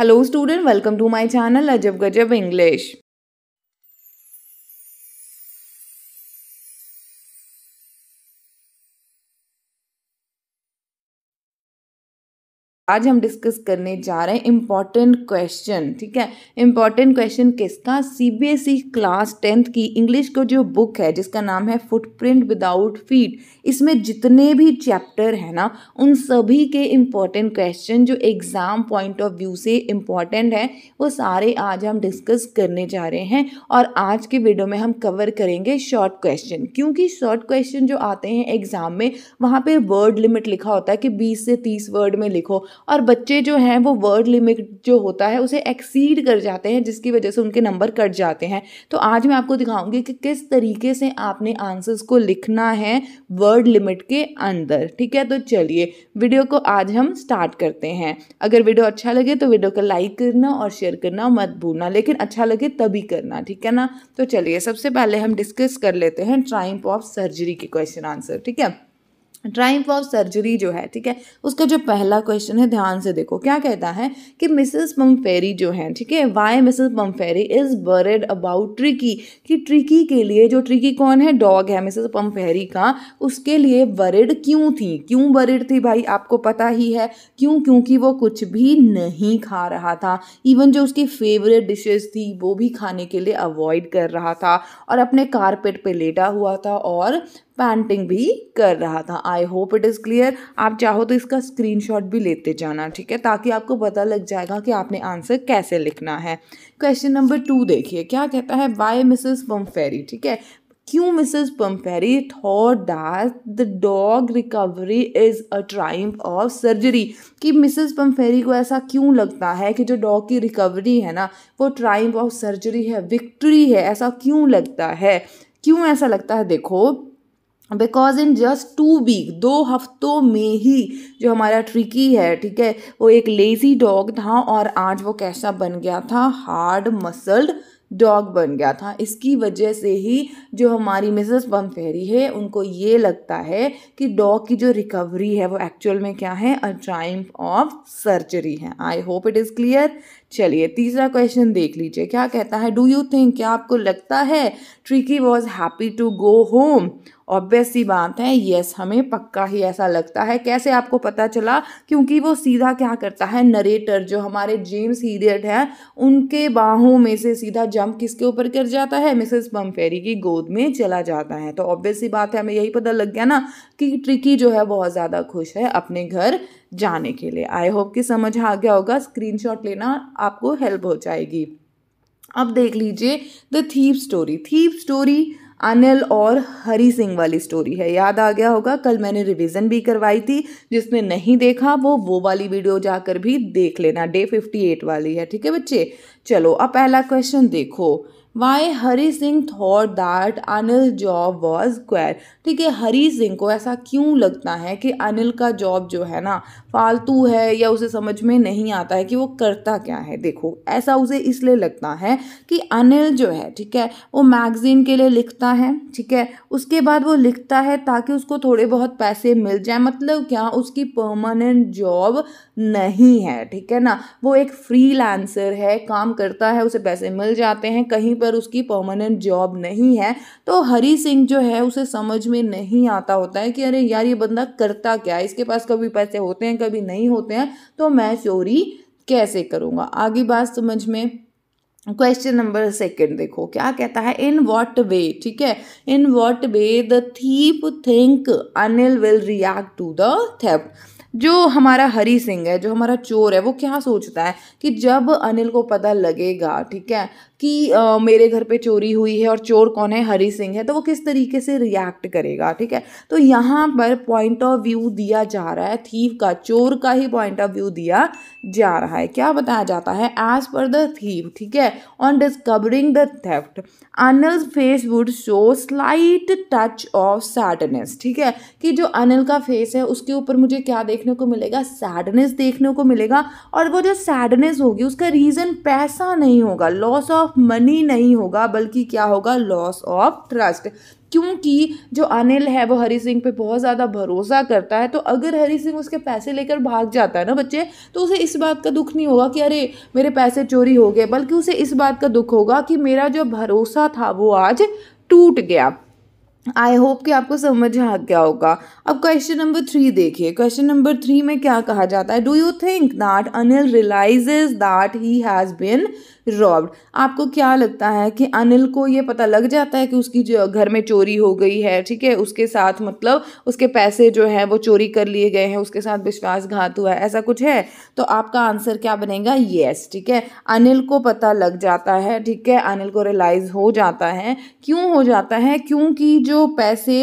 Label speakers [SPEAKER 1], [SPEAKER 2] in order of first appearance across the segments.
[SPEAKER 1] Hello student, welcome to my channel Ajab Gajab English. आज हम discuss करने जा रहे हैं इम्पॉर्टेंट क्वेश्चन ठीक है इम्पॉर्टेंट क्वेश्चन किसका C B S E class tenth की इंग्लिश को जो बुक है जिसका नाम है फुटप्रिंट विदाउट फीट इसमें जितने भी चैप्टर हैं ना उन सभी के इम्पॉर्टेंट क्वेश्चन जो एग्ज़ाम पॉइंट ऑफ व्यू से इम्पॉर्टेंट है वो सारे आज हम डिस्कस करने जा रहे हैं और आज के वीडियो में हम कवर करेंगे शॉर्ट क्वेश्चन क्योंकि शॉर्ट क्वेश्चन जो आते हैं एग्ज़ाम में वहाँ पर वर्ड लिमिट लिखा होता है कि बीस से तीस वर्ड में लिखो और बच्चे जो हैं वो वर्ड लिमिट जो होता है उसे एक्सीड कर जाते हैं जिसकी वजह से उनके नंबर कट जाते हैं तो आज मैं आपको दिखाऊंगी कि किस तरीके से आपने आंसर्स को लिखना है वर्ड लिमिट के अंदर ठीक है तो चलिए वीडियो को आज हम स्टार्ट करते हैं अगर वीडियो अच्छा लगे तो वीडियो को लाइक करना और शेयर करना मत भूलना लेकिन अच्छा लगे तभी करना ठीक है ना तो चलिए सबसे पहले हम डिस्कस कर लेते हैं ट्राइम्प ऑफ सर्जरी के क्वेश्चन आंसर ठीक है ट्राइम फॉर सर्जरी जो है ठीक है उसका जो पहला क्वेश्चन है ध्यान से देखो क्या कहता है कि मिसेस पम्फेरी जो है ठीक है why Mrs Pumphrey is worried about Tricki कि ट्रिकी के लिए जो ट्रिकी कौन है डॉग है मिसेस पम्फेरी का उसके लिए बरेड क्यों थी क्यों बरेड थी भाई आपको पता ही है क्यों क्योंकि वो कुछ भी नहीं खा रहा था इवन जो उसकी फेवरेट डिशेज थी वो भी खाने के लिए अवॉइड कर रहा था और अपने कारपेट पर लेटा हुआ था और पेंटिंग भी कर रहा था I hope it is clear आप चाहो तो इसका स्क्रीनशॉट भी लेते जाना ठीक है ताकि आपको पता लग जाएगा कि आपने आंसर कैसे लिखना है क्वेश्चन नंबर टू देखिए क्या कहता है वाई मिसेस पम्फेरी ठीक है क्यों Mrs Pumphrey thought that the dog recovery is a triumph of surgery कि मिसेस पम्फेरी को ऐसा क्यों लगता है कि जो डॉग की रिकवरी है ना वो ट्राइम्फ ऑफ सर्जरी है विक्ट्री है ऐसा क्यों लगता है क्यों ऐसा लगता है देखो because in just two week दो हफ्तों में ही जो हमारा ट्रिकी है ठीक है वो एक लेज़ी डॉग था और आज वो कैसा बन गया था हार्ड मसल्ड डॉग बन गया था इसकी वजह से ही जो हमारी मिसेस बम फेरी है उनको ये लगता है कि डॉग की जो रिकवरी है वो एक्चुअल में क्या है अ ट्राइम ऑफ सर्जरी है I hope it is clear चलिए तीसरा क्वेश्चन देख लीजिए क्या कहता है डू यू थिंक क्या आपको लगता है Tricki was happy to go home obvious सी बात है यस हमें पक्का ही ऐसा लगता है कैसे आपको पता चला क्योंकि वो सीधा क्या करता है नरेटर जो हमारे जेम्स हीरियट हैं उनके बाहों में से सीधा जंप किसके ऊपर कर जाता है मिसेस बम्फेरी की गोद में चला जाता है तो ऑब्वियस सी बात है हमें यही पता लग गया ना कि ट्रिकी जो है बहुत ज़्यादा खुश है अपने घर जाने के लिए आई होप कि समझ आ गया होगा स्क्रीनशॉट लेना आपको हेल्प हो जाएगी अब देख लीजिए the thief story thief story Anil और हरी सिंह वाली स्टोरी है याद आ गया होगा कल मैंने रिवीजन भी करवाई थी जिसने नहीं देखा वो वो वाली वीडियो जाकर भी देख लेना डे 58 वाली है ठीक है बच्चे चलो अब पहला क्वेश्चन देखो why Hari Singh thought that Anil job was queer ठीक है हरी सिंह को ऐसा क्यों लगता है कि अनिल का जॉब जो है ना फालतू है या उसे समझ में नहीं आता है कि वो करता क्या है देखो ऐसा उसे इसलिए लगता है कि अनिल जो है ठीक है वो मैगज़ीन के लिए लिखता है ठीक है उसके बाद वो लिखता है ताकि उसको थोड़े बहुत पैसे मिल जाए मतलब क्या उसकी परमानेंट जॉब नहीं है ठीक है ना वो एक फ्रीलांसर है काम करता है उसे पैसे मिल जाते हैं कहीं पर उसकी परमानेंट जॉब नहीं है तो हरी सिंह जो है उसे समझ में नहीं आता होता है कि अरे यार ये बंदा करता क्या है इसके पास कभी पैसे होते हैं कभी नहीं होते हैं तो मैं चोरी कैसे करूँगा आगे बात समझ में क्वेश्चन नंबर सेकंड देखो क्या कहता है इन वॉट वे ठीक है in what way the thief think Anil will react to the theft जो हमारा हरी सिंह है जो हमारा चोर है वो क्या सोचता है कि जब अनिल को पता लगेगा ठीक है कि आ, मेरे घर पे चोरी हुई है और चोर कौन है हरी सिंह है तो वो किस तरीके से रिएक्ट करेगा ठीक है तो यहाँ पर पॉइंट ऑफ व्यू दिया जा रहा है थीव का चोर का ही पॉइंट ऑफ व्यू दिया जा रहा है क्या बताया जाता है एज पर द थीव ठीक है on discovering the theft Anil face would show slight touch of sadness ठीक है कि जो अनिल का फेस है उसके ऊपर मुझे क्या देख देखने को मिलेगा सैडनेस देखने को मिलेगा और वो जो सैडनेस होगी उसका रीज़न पैसा नहीं होगा लॉस ऑफ मनी नहीं होगा बल्कि क्या होगा लॉस ऑफ ट्रस्ट क्योंकि जो अनिल है वो हरी सिंह पे बहुत ज़्यादा भरोसा करता है तो अगर हरी सिंह उसके पैसे लेकर भाग जाता है ना बच्चे तो उसे इस बात का दुख नहीं होगा कि अरे मेरे पैसे चोरी हो गए बल्कि उसे इस बात का दुख होगा कि मेरा जो भरोसा था वो आज टूट गया आई होप कि आपको समझ आ गया होगा अब क्वेश्चन नंबर थ्री देखिए क्वेश्चन नंबर थ्री में क्या कहा जाता है do you think that Anil realises that he has been robbed आपको क्या लगता है कि अनिल को ये पता लग जाता है कि उसकी जो घर में चोरी हो गई है ठीक है उसके साथ मतलब उसके पैसे जो है वो चोरी कर लिए गए हैं उसके साथ विश्वासघात हुआ है ऐसा कुछ है तो आपका आंसर क्या बनेगा येस ठीक है अनिल को पता लग जाता है ठीक है अनिल को रियलाइज़ हो जाता है क्यों हो जाता है क्योंकि जो पैसे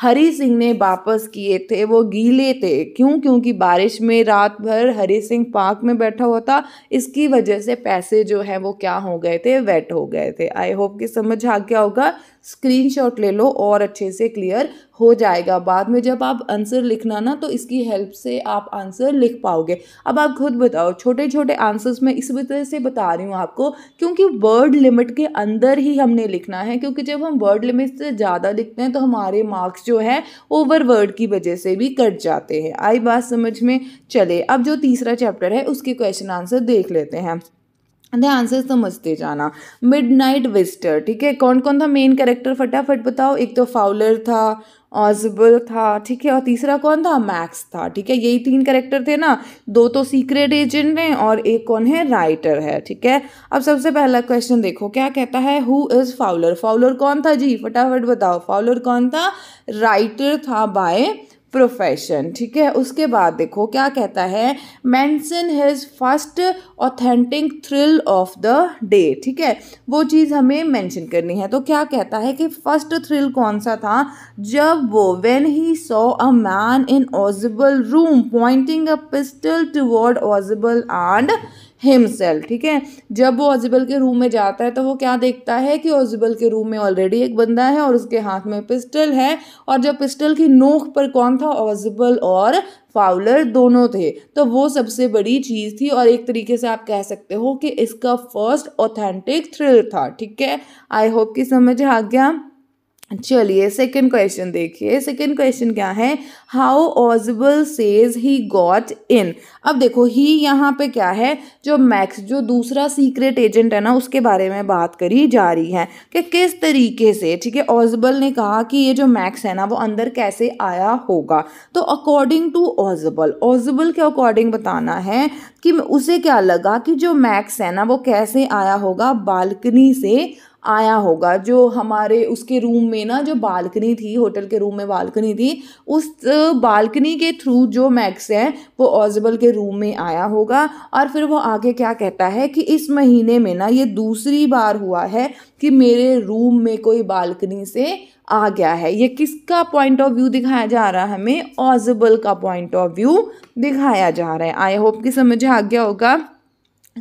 [SPEAKER 1] हरी सिंह ने वापस किए थे वो गीले थे क्यों क्योंकि बारिश में रात भर हरी सिंह पार्क में बैठा हुआ था इसकी वजह से पैसे जो है वो क्या हो गए थे वेट हो गए थे आई होप कि समझ आ गया होगा स्क्रीनशॉट ले लो और अच्छे से क्लियर हो जाएगा बाद में जब आप आंसर लिखना ना तो इसकी हेल्प से आप आंसर लिख पाओगे अब आप खुद बताओ छोटे छोटे आंसर्स मैं इस वजह से बता रही हूँ आपको क्योंकि वर्ड लिमिट के अंदर ही हमने लिखना है क्योंकि जब हम वर्ड लिमिट से ज़्यादा लिखते हैं तो हमारे मार्क्स जो है ओवर वर्ड की वजह से भी कट जाते हैं आई बात समझ में चले अब जो तीसरा चैप्टर है उसके क्वेश्चन आंसर देख लेते हैं અને આન્સર સમજે જાના મિડનાઈટ વિસ્ટેર ઠીક હે કોન કોન થા મેઈન કેરેક્ટર ફટાફટ બતાવો એક તો ફાઉલર થા ઓઝબલ થા ઠીક હે ઓર તીસરા કોન થા મેક્સ થા ઠીક હે યહી તીન કેરેક્ટર થે ના દો તો સીક્રેટ એજન્ટ મેં ઓર એક કોન હે રાઈટર હે ઠીક હે અબ સબસે પહેલો ક્વેશ્ચન દેખો ક્યા કહેતા હે હુ ઇઝ ફાઉલર ફાઉલર કોન થા જી ફટાફટ બતાવો ફાઉલર કોન થા રાઈટર થા બાય प्रोफेशन ठीक है उसके बाद देखो क्या कहता है mention his first authentic thrill of the day ठीक है वो चीज़ हमें मेंशन करनी है तो क्या कहता है कि फर्स्ट थ्रिल कौन सा था जब वो when he saw a man in Ausable room pointing a pistol toward Ausable and himself ठीक है जब वो ओजिबल के रूम में जाता है तो वो क्या देखता है कि ओजिबल के रूम में ऑलरेडी एक बंदा है और उसके हाथ में पिस्टल है और जब पिस्टल की नोक पर कौन था ओजिबल और फाउलर दोनों थे तो वो सबसे बड़ी चीज़ थी और एक तरीके से आप कह सकते हो कि इसका फर्स्ट ऑथेंटिक थ्रिल था ठीक है आई होप कि समझ आ गया चलिए सेकेंड क्वेश्चन देखिए सेकेंड क्वेश्चन क्या है how Ausable says he got in अब देखो ही यहाँ पे क्या है जो मैक्स जो दूसरा सीक्रेट एजेंट है ना उसके बारे में बात करी जा रही है कि किस तरीके से ठीक है ऑजबल ने कहा कि ये जो मैक्स है ना वो अंदर कैसे आया होगा तो अकॉर्डिंग टू ऑजबल ऑजबल के अकॉर्डिंग बताना है कि उसे क्या लगा कि जो मैक्स है ना वो कैसे आया होगा बालकनी से आया होगा जो हमारे उसके रूम में ना जो बालकनी थी होटल के रूम में बालकनी थी उस बालकनी के थ्रू जो मैक्स है वो ऑजबल के रूम में आया होगा और फिर वो आगे क्या कहता है कि इस महीने में ना ये दूसरी बार हुआ है कि मेरे रूम में कोई बालकनी से आ गया है ये किसका पॉइंट ऑफ व्यू दिखाया जा रहा है हमें ऑजबल का पॉइंट ऑफ व्यू दिखाया जा रहा है आई होप कि समझ आ गया होगा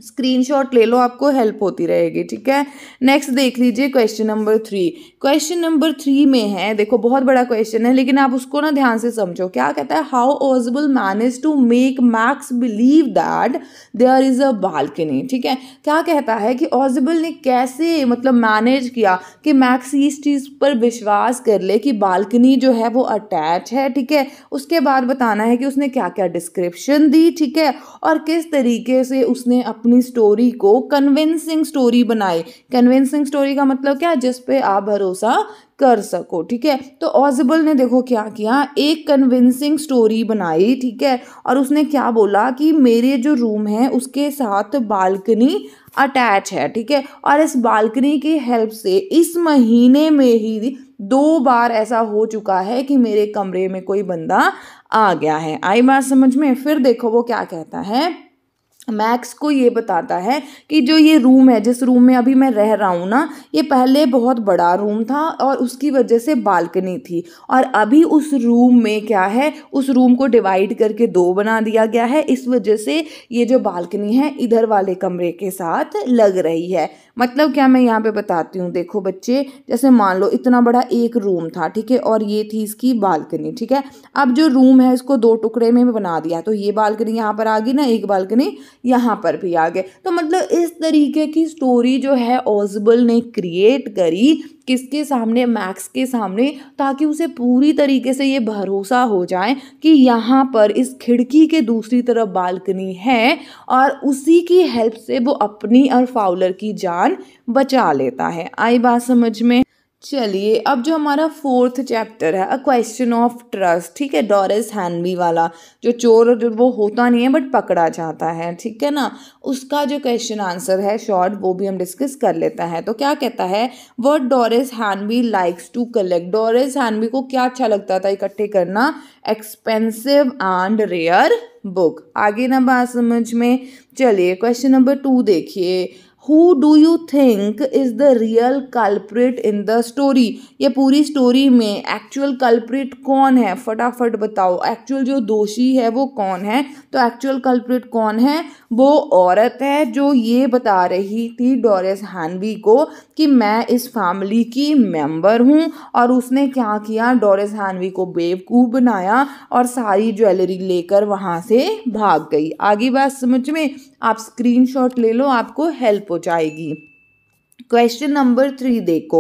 [SPEAKER 1] स्क्रीनशॉट ले लो आपको हेल्प होती रहेगी ठीक है नेक्स्ट देख लीजिए question number three question number three में है देखो बहुत बड़ा क्वेश्चन है लेकिन आप उसको ना ध्यान से समझो क्या कहता है how Ausable manage to make Max believe that there is a balcony ठीक है क्या कहता है कि ओजबल ने कैसे मतलब मैनेज किया कि मैक्स इस चीज़ पर विश्वास कर ले कि बालकनी जो है वो अटैच है ठीक है उसके बाद बताना है कि उसने क्या क्या डिस्क्रिप्शन दी ठीक है और किस तरीके से उसने अप अपनी स्टोरी को कन्विंसिंग स्टोरी बनाए कन्विंसिंग स्टोरी का मतलब क्या जिस पे आप भरोसा कर सको ठीक है तो ऑजिबल ने देखो क्या किया एक कन्विंसिंग स्टोरी बनाई ठीक है और उसने क्या बोला कि मेरे जो रूम है उसके साथ बालकनी अटैच है ठीक है और इस बालकनी की हेल्प से इस महीने में ही दो बार ऐसा हो चुका है कि मेरे कमरे में कोई बंदा आ गया है आई बात समझ में फिर देखो वो क्या कहता है मैक्स को ये बताता है कि जो ये रूम है जिस रूम में अभी मैं रह रहा हूँ ना ये पहले बहुत बड़ा रूम था और उसकी वजह से बालकनी थी और अभी उस रूम में क्या है उस रूम को डिवाइड करके दो बना दिया गया है इस वजह से ये जो बालकनी है इधर वाले कमरे के साथ लग रही है मतलब क्या मैं यहाँ पे बताती हूँ देखो बच्चे जैसे मान लो इतना बड़ा एक रूम था ठीक है और ये थी इसकी बालकनी ठीक है अब जो रूम है इसको दो टुकड़े में भी बना दिया तो ये बालकनी यहाँ पर आ गई ना एक बालकनी यहाँ पर भी आ गए तो मतलब इस तरीके की स्टोरी जो है ऑजबल ने क्रिएट करी किसके सामने मैक्स के सामने ताकि उसे पूरी तरीके से ये भरोसा हो जाए कि यहाँ पर इस खिड़की के दूसरी तरफ बालकनी है और उसी की हेल्प से वो अपनी और फाउलर की जान बचा लेता है आई बात समझ में चलिए अब जो हमारा फोर्थ चैप्टर है अ क्वेश्चन ऑफ ट्रस्ट ठीक है डॉरिस हैनवी वाला जो चोर वो होता नहीं है बट पकड़ा जाता है ठीक है ना उसका जो क्वेश्चन आंसर है शॉर्ट वो भी हम डिस्कस कर लेता है तो क्या कहता है what Doris Hanvey likes to collect Doris Hanvey को क्या अच्छा लगता था इकट्ठे करना एक्सपेंसिव एंड रेयर बुक आगे ना बात समझ में चलिए क्वेश्चन नंबर टू देखिए who do you think is the real culprit in the story ये पूरी स्टोरी में एक्चुअल कल्प्रिट कौन है फटाफट बताओ एक्चुअल जो दोषी है वो कौन है तो एक्चुअल कल्प्रिट कौन है वो औरत है जो ये बता रही थी डोरेस हैनवी को कि मैं इस फैमिली की मेम्बर हूँ और उसने क्या किया डोरेस हैनवी को बेवकूफ़ बनाया और सारी ज्वेलरी लेकर वहाँ से भाग गई आगे बात समझ में आप शॉट ले लो आपको हेल्प को जाएगी क्वेश्चन नंबर थ्री देखो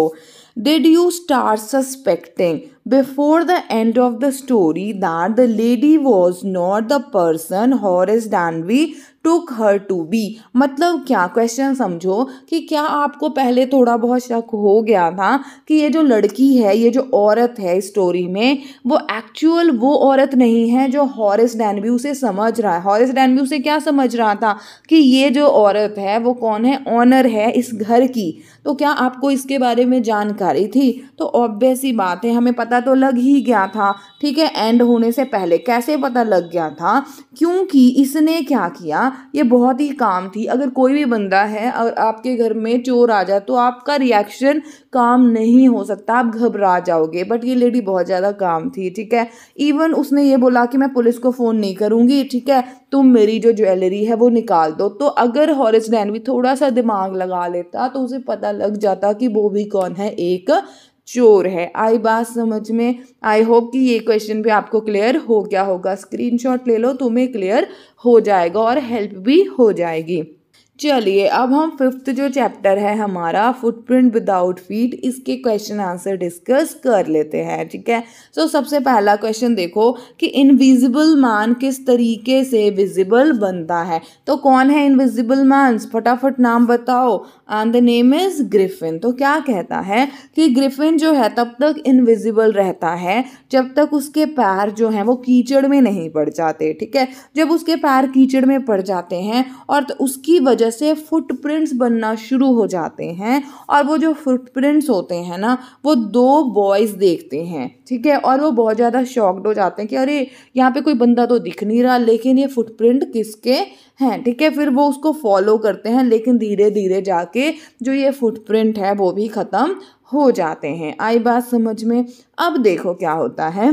[SPEAKER 1] did you start suspecting before the end of the story that the lady was not the person Horace Danby took her to be मतलब क्या क्वेश्चन समझो कि क्या आपको पहले थोड़ा बहुत शक हो गया था कि ये जो लड़की है ये जो औरत है स्टोरी में वो एक्चुअल वो औरत नहीं है जो हॉरिस डैनबी उसे समझ रहा है हॉरिस डैनबी उसे क्या समझ रहा था कि ये जो औरत है वो कौन है ऑनर है इस घर की तो क्या आपको इसके बारे में जानकारी थी तो ऑब्वियस ही बात है हमें पता तो लग ही गया था ठीक है एंड होने से पहले कैसे पता लग गया था क्योंकि इसने क्या किया ये बहुत ही काम थी अगर कोई भी बंदा है अगर आपके घर में चोर आ जाए तो आपका रिएक्शन काम नहीं हो सकता आप घबरा जाओगे बट ये लेडी बहुत ज़्यादा काम थी ठीक है इवन उसने ये बोला कि मैं पुलिस को फ़ोन नहीं करूँगी ठीक है तुम मेरी जो ज्वेलरी है वो निकाल दो तो अगर हॉरिस डैन भी थोड़ा सा दिमाग लगा लेता तो उसे पता लग जाता कि वो भी कौन है एक चोर है आई बात समझ में आई होप कि ये क्वेश्चन भी आपको क्लियर हो गया होगा स्क्रीनशॉट ले लो तुम्हें क्लियर हो जाएगा और हेल्प भी हो जाएगी चलिए अब हम फिफ्थ जो चैप्टर है हमारा फुटप्रिंट विदाउट फीट इसके क्वेश्चन आंसर डिस्कस कर लेते हैं ठीक है सो so, सबसे पहला क्वेश्चन देखो कि इनविजिबल मैन किस तरीके से विजिबल बनता है तो कौन है इनविजिबल मैन फटाफट नाम बताओ and the name is Griffin तो क्या कहता है कि ग्रिफिन जो है तब तक इनविजिबल रहता है जब तक उसके पैर जो है वो कीचड़ में नहीं पड़ जाते ठीक है जब उसके पैर कीचड़ में पड़ जाते हैं और तो उसकी वजह वजह से फुटप्रिंट्स बनना शुरू हो जाते हैं और वो जो फुटप्रिंट्स होते हैं ना वो दो बॉयज़ देखते हैं ठीक है और वो बहुत ज़्यादा शॉक्ड हो जाते हैं कि अरे यहाँ पे कोई बंदा तो दिख नहीं रहा लेकिन ये फुटप्रिंट किसके हैं ठीक है फिर वो उसको फॉलो करते हैं लेकिन धीरे धीरे जाके जो ये फुटप्रिंट है वो भी ख़त्म हो जाते हैं आई बात समझ में अब देखो क्या होता है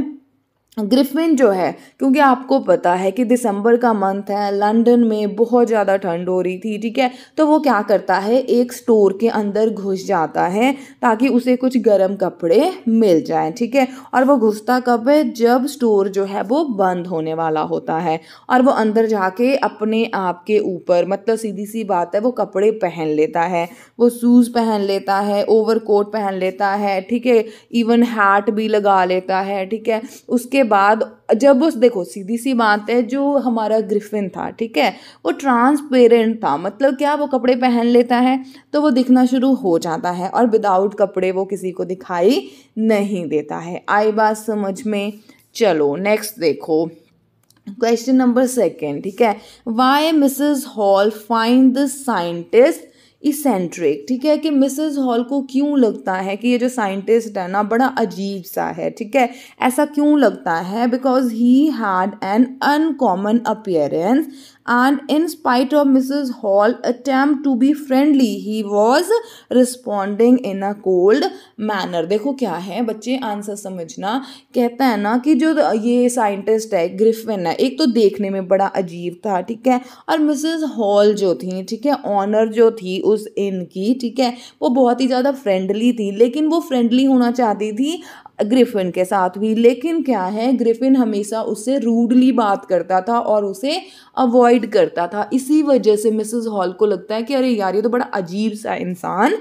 [SPEAKER 1] ग्रिफिन जो है क्योंकि आपको पता है कि दिसंबर का मंथ है लंदन में बहुत ज़्यादा ठंड हो रही थी ठीक है तो वो क्या करता है एक स्टोर के अंदर घुस जाता है ताकि उसे कुछ गर्म कपड़े मिल जाए ठीक है और वो घुसता कब है जब स्टोर जो है वो बंद होने वाला होता है और वो अंदर जाके अपने आप के ऊपर मतलब सीधी सी बात है वो कपड़े पहन लेता है वो शूज़ पहन लेता है ओवर कोट पहन लेता है ठीक है इवन हैट भी लगा लेता है ठीक है उसके बाद जब उस देखो सीधी सी बात है जो हमारा ग्रिफिन था ठीक है वो ट्रांसपेरेंट था मतलब क्या वो कपड़े पहन लेता है तो वो दिखना शुरू हो जाता है और विदाउट कपड़े वो किसी को दिखाई नहीं देता है आई बात समझ में चलो नेक्स्ट देखो क्वेश्चन नंबर सेकेंड ठीक है why Mrs Hall find the scientist eccentric ठीक है कि मिसेस हॉल को क्यों लगता है कि ये जो साइंटिस्ट है ना बड़ा अजीब सा है ठीक है ऐसा क्यों लगता है because he had an uncommon appearance and in spite of Mrs. Hall's attempt to be friendly, he was responding in a cold manner. देखो क्या है बच्चे आंसर समझना कहता है ना कि जो ये साइंटिस्ट है ग्रिफिन है एक तो देखने में बड़ा अजीब था ठीक है और मिसेस हॉल जो थी ठीक है ऑनर जो थी उस इन की ठीक है वो बहुत ही ज़्यादा फ्रेंडली थी लेकिन वो फ्रेंडली होना चाहती थी ग्रिफिन के साथ हुई लेकिन क्या है ग्रिफिन हमेशा उससे रूडली बात करता था और उसे अवॉइड करता था इसी वजह से मिसेस हॉल को लगता है कि अरे यार ये तो बड़ा अजीब सा इंसान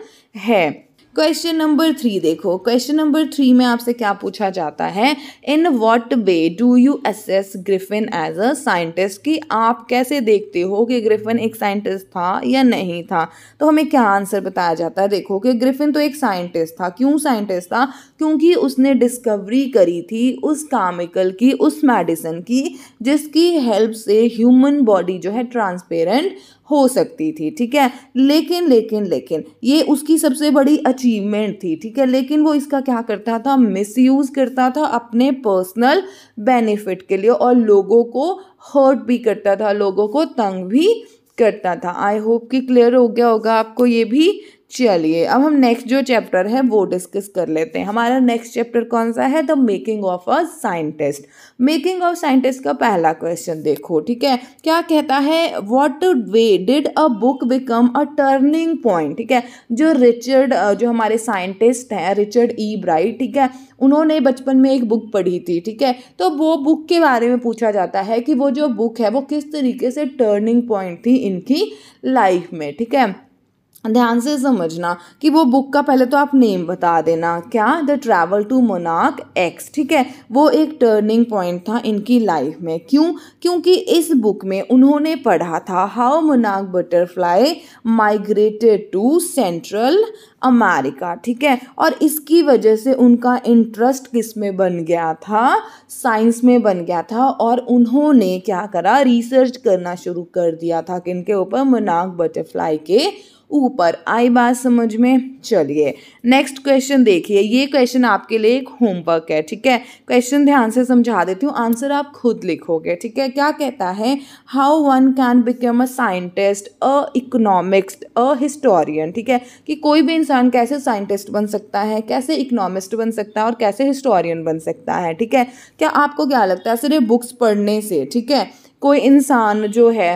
[SPEAKER 1] है क्वेश्चन नंबर थ्री देखो क्वेश्चन नंबर थ्री में आपसे क्या पूछा जाता है in what way do you assess Griffin as a scientist कि आप कैसे देखते हो कि ग्रिफिन एक साइंटिस्ट था या नहीं था तो हमें क्या आंसर बताया जाता है देखो कि ग्रिफिन तो एक साइंटिस्ट था क्यों साइंटिस्ट था क्योंकि उसने डिस्कवरी करी थी उस कामिकल की उस मेडिसिन की जिसकी हेल्प से ह्यूमन बॉडी जो है ट्रांसपेरेंट हो सकती थी ठीक है लेकिन लेकिन लेकिन ये उसकी सबसे बड़ी अचीवमेंट थी ठीक है लेकिन वो इसका क्या करता था मिसयूज़ करता था अपने पर्सनल बेनिफिट के लिए और लोगों को हर्ट भी करता था लोगों को तंग भी करता था आई होप कि क्लियर हो गया होगा आपको ये भी चलिए अब हम नेक्स्ट जो चैप्टर है वो डिस्कस कर लेते हैं हमारा नेक्स्ट चैप्टर कौन सा है the making of a scientist making of scientist का पहला क्वेश्चन देखो ठीक है क्या कहता है what way did a book become a turning point ठीक है जो रिचर्ड जो हमारे साइंटिस्ट हैं रिचर्ड ई ब्राइट ठीक है उन्होंने बचपन में एक बुक पढ़ी थी ठीक है तो वो बुक के बारे में पूछा जाता है कि वो जो बुक है वो किस तरीके से टर्निंग पॉइंट थी इनकी लाइफ में ठीक है ध्यान से समझना कि वो बुक का पहले तो आप नेम बता देना क्या द ट्रैवल टू मोनाक एक्स ठीक है वो एक टर्निंग पॉइंट था इनकी लाइफ में क्यों क्योंकि इस बुक में उन्होंने पढ़ा था हाउ मोनाक butterfly migrated to Central America ठीक है और इसकी वजह से उनका इंटरेस्ट किस में बन गया था साइंस में बन गया था और उन्होंने क्या करा रिसर्च करना शुरू कर दिया था किन के ऊपर मोनाक बटरफ्लाई के ऊपर आई बात समझ में चलिए नेक्स्ट क्वेश्चन देखिए ये क्वेश्चन आपके लिए एक होमवर्क है ठीक है क्वेश्चन ध्यान से समझा देती हूँ आंसर आप खुद लिखोगे ठीक है क्या कहता है how one can become a scientist a economics a historian ठीक है कि कोई भी इंसान कैसे साइंटिस्ट बन सकता है कैसे इकोनॉमिस्ट बन सकता है और कैसे हिस्टोरियन बन सकता है ठीक है क्या आपको क्या लगता है सिर्फ बुक्स पढ़ने से ठीक है कोई इंसान जो है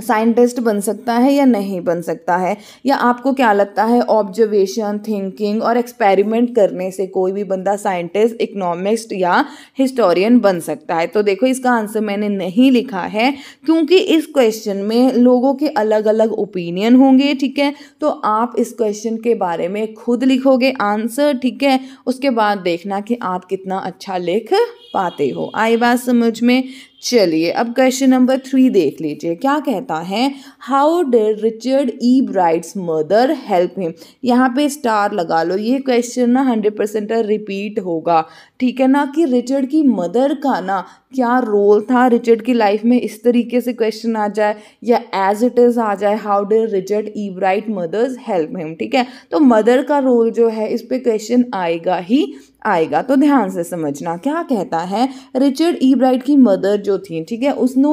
[SPEAKER 1] साइंटिस्ट बन सकता है या नहीं बन सकता है या आपको क्या लगता है ऑब्जर्वेशन थिंकिंग और एक्सपेरिमेंट करने से कोई भी बंदा साइंटिस्ट इकोनॉमिस्ट या हिस्टोरियन बन सकता है तो देखो इसका आंसर मैंने नहीं लिखा है क्योंकि इस क्वेश्चन में लोगों के अलग अलग ओपिनियन होंगे ठीक है तो आप इस क्वेश्चन के बारे में खुद लिखोगे आंसर ठीक है उसके बाद देखना कि आप कितना अच्छा लिख पाते हो आई बात समझ में चलिए अब क्वेश्चन नंबर थ्री देख लीजिए क्या कहता है how did Richard Ebright's mother help him यहाँ पे स्टार लगा लो ये क्वेश्चन ना हंड्रेड परसेंट रिपीट होगा ठीक है ना कि रिचर्ड की मदर का ना क्या रोल था रिचर्ड की लाइफ में इस तरीके से क्वेश्चन आ जाए या एज इट इज़ आ जाए how did Richard Ebright mother's help him ठीक है तो मदर का रोल जो है इस पर क्वेश्चन आएगा ही आएगा तो ध्यान से समझना क्या कहता है रिचर्ड ई ब्राइट की मदर जो थी ठीक है उसने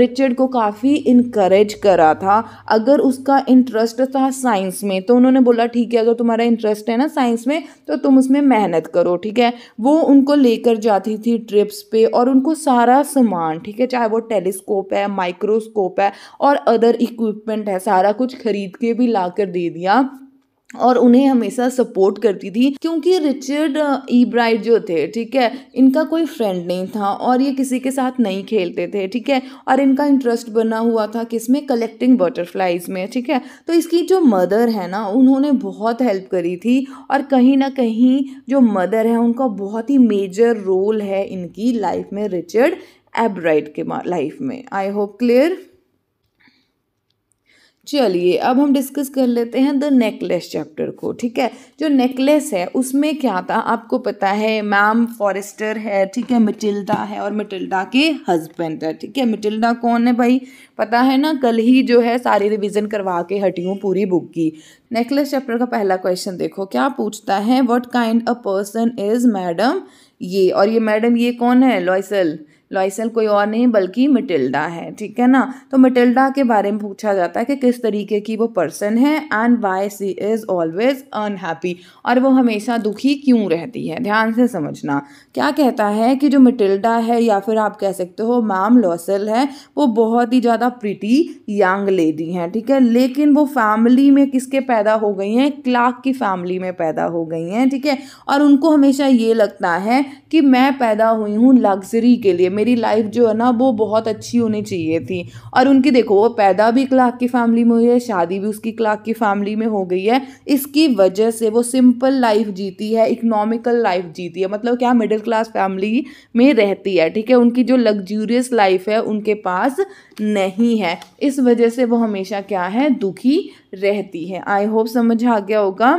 [SPEAKER 1] रिचर्ड को काफ़ी इनक्रेज करा था अगर उसका इंटरेस्ट था साइंस में तो उन्होंने बोला ठीक है अगर तुम्हारा इंटरेस्ट है ना साइंस में तो तुम उसमें मेहनत करो ठीक है वो उनको लेकर जाती थी ट्रिप्स पे और उनको सारा सामान ठीक है चाहे वो टेलीस्कोप है माइक्रोस्कोप है और अदर इक्विपमेंट है सारा कुछ खरीद के भी ला कर दे दिया और उन्हें हमेशा सपोर्ट करती थी क्योंकि रिचर्ड ब्राइट जो थे ठीक है इनका कोई फ्रेंड नहीं था और ये किसी के साथ नहीं खेलते थे ठीक है और इनका इंटरेस्ट बना हुआ था किस में कलेक्टिंग बटरफ्लाइज में ठीक है तो इसकी जो मदर है ना उन्होंने बहुत हेल्प करी थी और कहीं ना कहीं जो मदर है उनका बहुत ही मेजर रोल है इनकी लाइफ में रिचर्ड एब्राइट के लाइफ में आई होप क्लियर चलिए अब हम डिस्कस कर लेते हैं द नेकलेस चैप्टर को ठीक है जो नेकलेस है उसमें क्या था आपको पता है मैम फॉरेस्टर है ठीक है मिटिल्डा है और मिटिल्डा के हस्बैंड है ठीक है मिटिल्डा कौन है भाई पता है ना कल ही जो है सारी रिवीजन करवा के हटी हूँ पूरी बुक की नेकलेस चैप्टर का पहला क्वेश्चन देखो क्या पूछता है what kind a person is madam ये और ये मैडम ये कौन है लॉयसल लॉइसल कोई और नहीं बल्कि मिटिल्डा है ठीक है ना तो मिटिल्डा के बारे में पूछा जाता है कि किस तरीके की वो पर्सन है and why she is always unhappy और वो हमेशा दुखी क्यों रहती है ध्यान से समझना क्या कहता है कि जो मिटिल्डा है या फिर आप कह सकते हो मैम लॉसल है वो बहुत ही ज़्यादा प्रिटी यंग लेडी हैं ठीक है लेकिन वो फैमिली में किसके पैदा हो गई हैं क्लाक की फैमिली में पैदा हो गई हैं ठीक है और उनको हमेशा ये लगता है कि मैं पैदा हुई हूँ लग्जरी के लिए मेरी लाइफ जो है ना वो बहुत अच्छी होनी चाहिए थी और उनकी देखो वो पैदा भी क्लाक की फैमिली में हुई है शादी भी उसकी क्लाक की फैमिली में हो गई है इसकी वजह से वो सिंपल लाइफ जीती है इकनॉमिकल लाइफ जीती है मतलब क्या मिडिल क्लास फैमिली में रहती है ठीक है उनकी जो लग्जूरियस लाइफ है उनके पास नहीं है इस वजह से वो हमेशा क्या है दुखी रहती है आई होप समझ आ गया होगा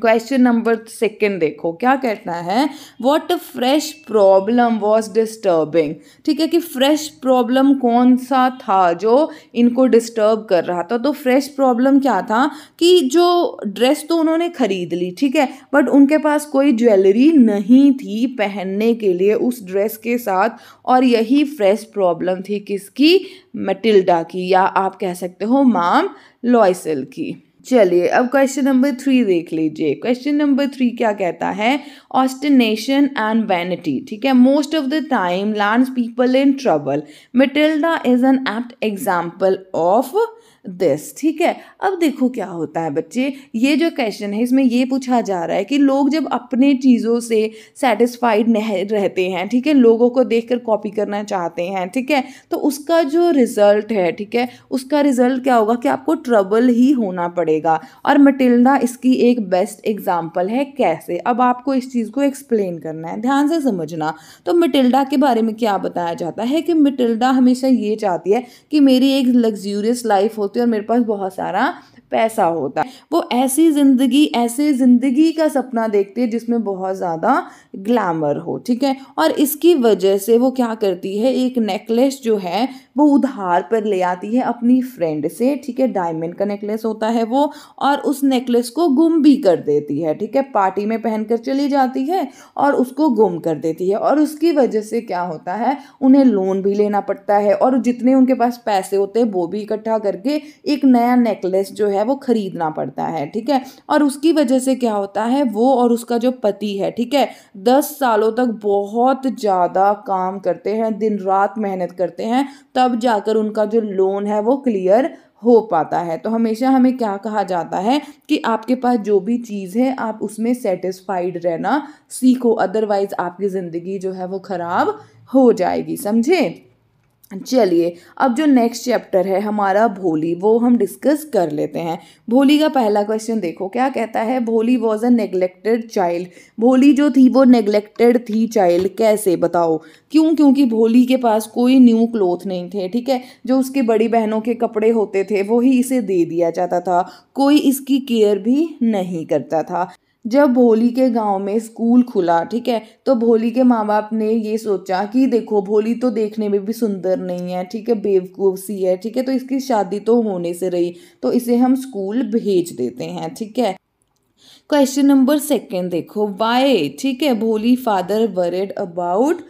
[SPEAKER 1] क्वेश्चन नंबर सेकेंड देखो क्या कहता है what fresh problem was disturbing ठीक है कि फ्रेश प्रॉब्लम कौन सा था जो इनको डिस्टर्ब कर रहा था तो फ्रेश प्रॉब्लम क्या था कि जो ड्रेस तो उन्होंने ख़रीद ली ठीक है बट उनके पास कोई ज्वेलरी नहीं थी पहनने के लिए उस ड्रेस के साथ और यही फ्रेश प्रॉब्लम थी किसकी मटिल्डा की या आप कह सकते हो माम लॉयसल की चलिए अब क्वेश्चन नंबर थ्री देख लीजिए क्वेश्चन नंबर थ्री क्या कहता है ऑस्टिनेशन एंड वैनिटी ठीक है most of the time land people in trouble Matilda is an apt example of this ठीक है अब देखो क्या होता है बच्चे ये जो क्वेश्चन है इसमें ये पूछा जा रहा है कि लोग जब अपने चीज़ों से सेटिस्फाइड नहीं रहते हैं ठीक है लोगों को देख कर कॉपी करना चाहते हैं ठीक है तो उसका जो रिज़ल्ट है ठीक है उसका रिज़ल्ट क्या होगा कि आपको ट्रबल ही होना पड़ेगा और मटिल्डा इसकी एक बेस्ट एग्जाम्पल है कैसे अब आपको इस चीज़ को एक्सप्लेन करना है ध्यान से समझना तो मिटिल्डा के बारे में क्या बताया जाता है कि मिटिल्डा हमेशा ये चाहती है कि मेरी एक लग्जूरियस लाइफ हो होती और मेरे पास बहुत सारा पैसा होता है वो ऐसी ज़िंदगी ऐसे ज़िंदगी का सपना देखती है जिसमें बहुत ज़्यादा ग्लैमर हो ठीक है और इसकी वजह से वो क्या करती है एक नेकलेस जो है वो उधार पर ले आती है अपनी फ्रेंड से ठीक है डायमंड का नेकलेस होता है वो और उस नेकलेस को गुम भी कर देती है ठीक है पार्टी में पहनकर चली जाती है और उसको गुम कर देती है और उसकी वजह से क्या होता है उन्हें लोन भी लेना पड़ता है और जितने उनके पास पैसे होते हैं वो भी इकट्ठा करके एक नया नेकलेस जो है वो खरीदना पड़ता है ठीक है और उसकी वजह से क्या होता है वो और उसका जो पति है ठीक है दस सालों तक बहुत ज़्यादा काम करते हैं दिन रात मेहनत करते हैं तब तब जाकर उनका जो लोन है वो क्लियर हो पाता है तो हमेशा हमें क्या कहा जाता है कि आपके पास जो भी चीज़ है आप उसमें सेटिस्फाइड रहना सीखो अदरवाइज़ आपकी ज़िंदगी जो है वो ख़राब हो जाएगी समझे चलिए अब जो नेक्स्ट चैप्टर है हमारा भोली वो हम डिस्कस कर लेते हैं भोली का पहला क्वेश्चन देखो क्या कहता है भोली वॉज अ नेग्लेक्टेड चाइल्ड भोली जो थी वो नेग्लेक्टेड थी चाइल्ड कैसे बताओ क्यों क्योंकि भोली के पास कोई न्यू क्लोथ नहीं थे ठीक है जो उसके बड़ी बहनों के कपड़े होते थे वो ही इसे दे दिया जाता था कोई इसकी केयर भी नहीं करता था जब भोली के गांव में स्कूल खुला ठीक है तो भोली के माँ बाप ने ये सोचा कि देखो भोली तो देखने में भी सुंदर नहीं है ठीक है बेवकूफ़ सी है ठीक है तो इसकी शादी तो होने से रही तो इसे हम स्कूल भेज देते हैं ठीक है क्वेश्चन नंबर सेकेंड देखो वाई ठीक है भोली फादर वरेड अबाउट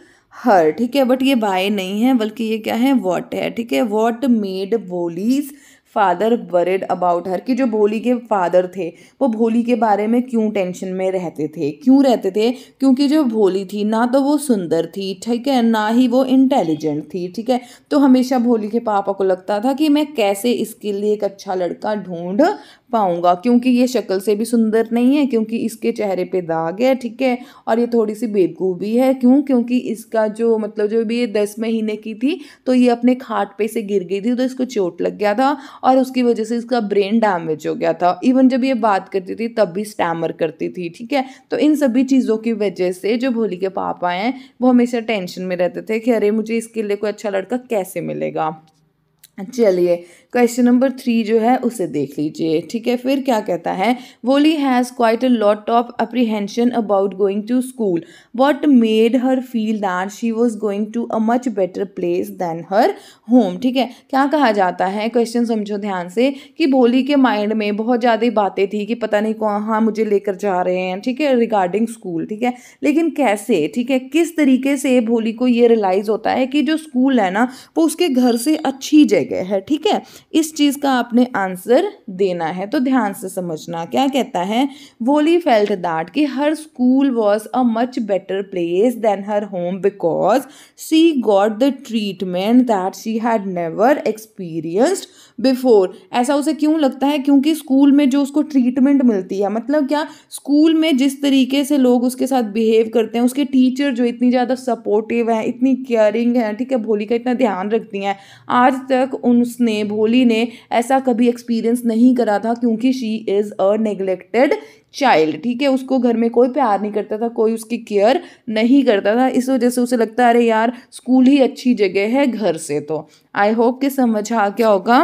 [SPEAKER 1] हर ठीक है बट ये बाय नहीं है बल्कि ये क्या है वॉट है ठीक है what made Bholi's father worried about her कि जो भोली के फादर थे वो भोली के बारे में क्यों टेंशन में रहते थे क्यों रहते थे क्योंकि जो भोली थी ना तो वो सुंदर थी ठीक है ना ही वो इंटेलिजेंट थी ठीक है तो हमेशा भोली के पापा को लगता था कि मैं कैसे इसके लिए एक अच्छा लड़का ढूंढ पाऊँगा क्योंकि ये शक्ल से भी सुंदर नहीं है क्योंकि इसके चेहरे पे दाग है ठीक है और ये थोड़ी सी बेवकूफ़ भी है क्यों क्योंकि इसका जो मतलब जो भी ये दस महीने की थी तो ये अपने खाट पे से गिर गई थी तो इसको चोट लग गया था और उसकी वजह से इसका ब्रेन डैमेज हो गया था इवन जब ये बात करती थी तब भी स्टैमर करती थी ठीक है तो इन सभी चीज़ों की वजह से जो भोली के पापा हैं वो हमेशा टेंशन में रहते थे कि अरे मुझे इसके लिए कोई अच्छा लड़का कैसे मिलेगा चलिए क्वेश्चन नंबर थ्री जो है उसे देख लीजिए ठीक है फिर क्या कहता है Wolly has quite a lot of apprehension about going to school what made her feel that she was going to a much better place than her home ठीक है क्या कहा जाता है क्वेश्चन समझो ध्यान से कि बोली के माइंड में बहुत ज़्यादा बातें थी कि पता नहीं कौन हाँ मुझे लेकर जा रहे हैं ठीक है रिगार्डिंग स्कूल ठीक है लेकिन कैसे ठीक है किस तरीके से भोली को ये रियलाइज़ होता है कि जो स्कूल है ना वो उसके घर से अच्छी जगह गए हैं ठीक है इस चीज़ का आपने आंसर देना है तो ध्यान से समझना क्या कहता है वोली फेल्ट दैट कि her school was a much better place than her home because she got the treatment that she had never experienced before ऐसा उसे क्यों लगता है क्योंकि स्कूल में जो उसको ट्रीटमेंट मिलती है मतलब क्या स्कूल में जिस तरीके से लोग उसके साथ बिहेव करते हैं उसके टीचर जो इतनी ज़्यादा सपोर्टिव हैं इतनी केयरिंग हैं ठीक है भोली का इतना ध्यान रखती हैं आज तक तक उसने भोली ने ऐसा कभी एक्सपीरियंस नहीं करा था क्योंकि she is a neglected child ठीक है उसको घर में कोई प्यार नहीं करता था कोई उसकी केयर नहीं करता था इस वजह से उसे लगता है अरे यार स्कूल ही अच्छी जगह है घर से तो आई होप कि समझ आ क्या होगा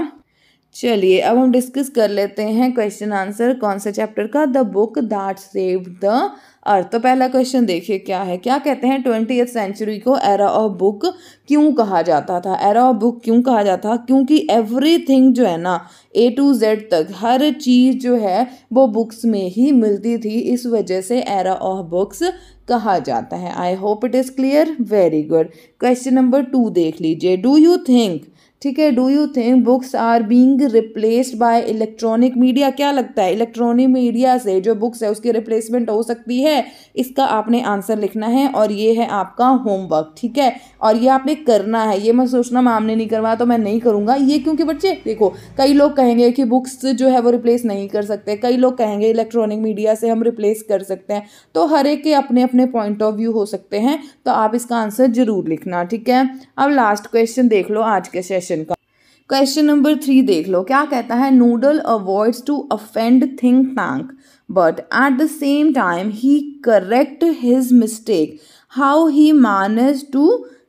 [SPEAKER 1] चलिए अब हम डिस्कस कर लेते हैं क्वेश्चन आंसर कौन से चैप्टर का the book that save the earth तो पहला क्वेश्चन देखिए क्या है क्या कहते हैं ट्वेंटी सेंचुरी को एरा ऑफ बुक क्यों कहा जाता था एरा ऑफ बुक क्यों कहा जाता था क्योंकि एवरीथिंग जो है ना ए टू जेड तक हर चीज़ जो है वो बुक्स में ही मिलती थी इस वजह से एरा ऑफ बुक्स कहा जाता है I hope it is clear very good question number two देख लीजिए डू यू थिंक ठीक है do you think books are being replaced by electronic media क्या लगता है इलेक्ट्रॉनिक मीडिया से जो बुक्स है उसकी रिप्लेसमेंट हो सकती है इसका आपने आंसर लिखना है और ये है आपका होमवर्क ठीक है और ये आपने करना है ये मैं सोचना मैं आपने नहीं करवाया तो मैं नहीं करूँगा ये क्योंकि बच्चे देखो कई लोग कहेंगे कि बुक्स जो है वो रिप्लेस नहीं कर सकते कई लोग कहेंगे इलेक्ट्रॉनिक मीडिया से हम रिप्लेस कर सकते हैं तो हर एक के अपने अपने पॉइंट ऑफ व्यू हो सकते हैं तो आप इसका आंसर जरूर लिखना ठीक है अब लास्ट क्वेश्चन देख लो आज के सेशन क्वेश्चन नंबर थ्री देख लो क्या कहता है Noodle avoids to offend Think Tank but at the same time he correct his mistake how he manage to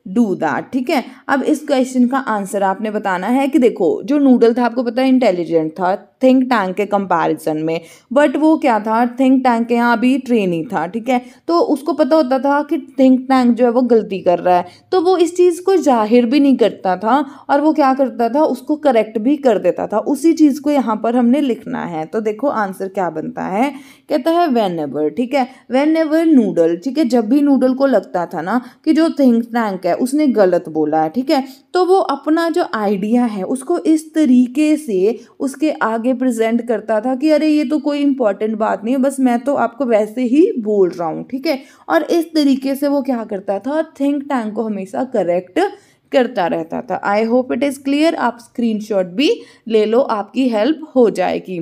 [SPEAKER 1] do that ठीक है अब इस क्वेश्चन का आंसर आपने बताना है कि देखो जो नूडल था आपको पता है इंटेलिजेंट था थिंक टैंक के कंपैरिजन में बट वो क्या था थिंक टैंक के यहाँ अभी ट्रेनिंग था ठीक है तो उसको पता होता था कि थिंक टैंक जो है वो गलती कर रहा है तो वो इस चीज़ को जाहिर भी नहीं करता था और वो क्या करता था उसको करेक्ट भी कर देता था उसी चीज़ को यहाँ पर हमने लिखना है तो देखो आंसर क्या बनता है कहता है वेन एवर ठीक है वेन नूडल ठीक है जब भी नूडल को लगता था ना कि जो थिंक टैंक है है उसने गलत बोला है ठीक है तो वो अपना जो आइडिया है उसको इस तरीके से उसके आगे प्रेजेंट करता था कि अरे ये तो कोई इंपॉर्टेंट बात नहीं है बस मैं तो आपको वैसे ही बोल रहा हूँ ठीक है और इस तरीके से वो क्या करता था थिंक टैंक को हमेशा करेक्ट करता रहता था I hope it is clear आप स्क्रीनशॉट भी ले लो आपकी हेल्प हो जाएगी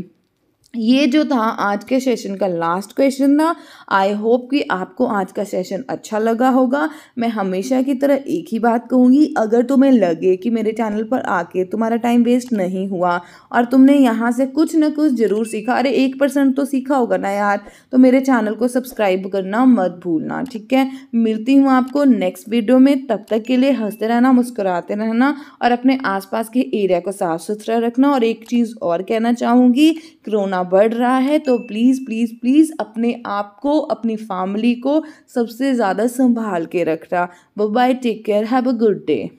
[SPEAKER 1] ये जो था आज के सेशन का लास्ट क्वेश्चन था आई होप कि आपको आज का सेशन अच्छा लगा होगा मैं हमेशा की तरह एक ही बात कहूँगी अगर तुम्हें लगे कि मेरे चैनल पर आके तुम्हारा टाइम वेस्ट नहीं हुआ और तुमने यहाँ से कुछ ना कुछ ज़रूर सीखा अरे एक परसेंट तो सीखा होगा ना यार तो मेरे चैनल को सब्सक्राइब करना मत भूलना ठीक है मिलती हूँ आपको नेक्स्ट वीडियो में तब तक के लिए हंसते रहना मुस्कुराते रहना और अपने आस के एरिया को साफ़ सुथरा रखना और एक चीज़ और कहना चाहूँगी कोरोना इतना बढ़ रहा है तो प्लीज़ प्लीज़ प्लीज़ अपने आप को अपनी फैमिली को सबसे ज़्यादा संभाल के रखना bye bye take care have a good day